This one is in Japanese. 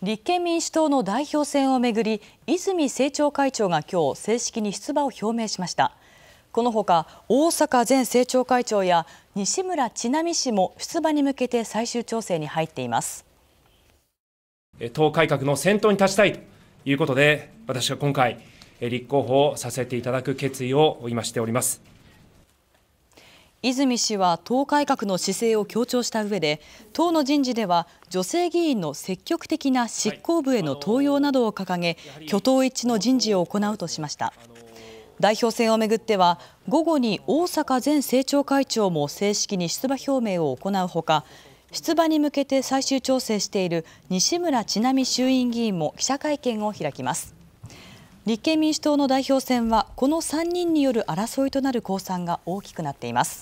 立憲民主党の代表選をめぐり泉政調会長が今日正式に出馬を表明しましたこのほか大阪前政調会長や西村智奈美氏も出馬に向けて最終調整に入っています党改革の先頭に立ちたいということで私は今回立候補をさせていただく決意を今しております泉氏は党改革の姿勢を強調した上で党の人事では女性議員の積極的な執行部への登用などを掲げ挙党一致の人事を行うとしました代表選をめぐっては午後に大阪前政調会長も正式に出馬表明を行うほか出馬に向けて最終調整している西村智奈美衆院議員も記者会見を開きます立憲民主党の代表選はこの3人による争いとなる公算が大きくなっています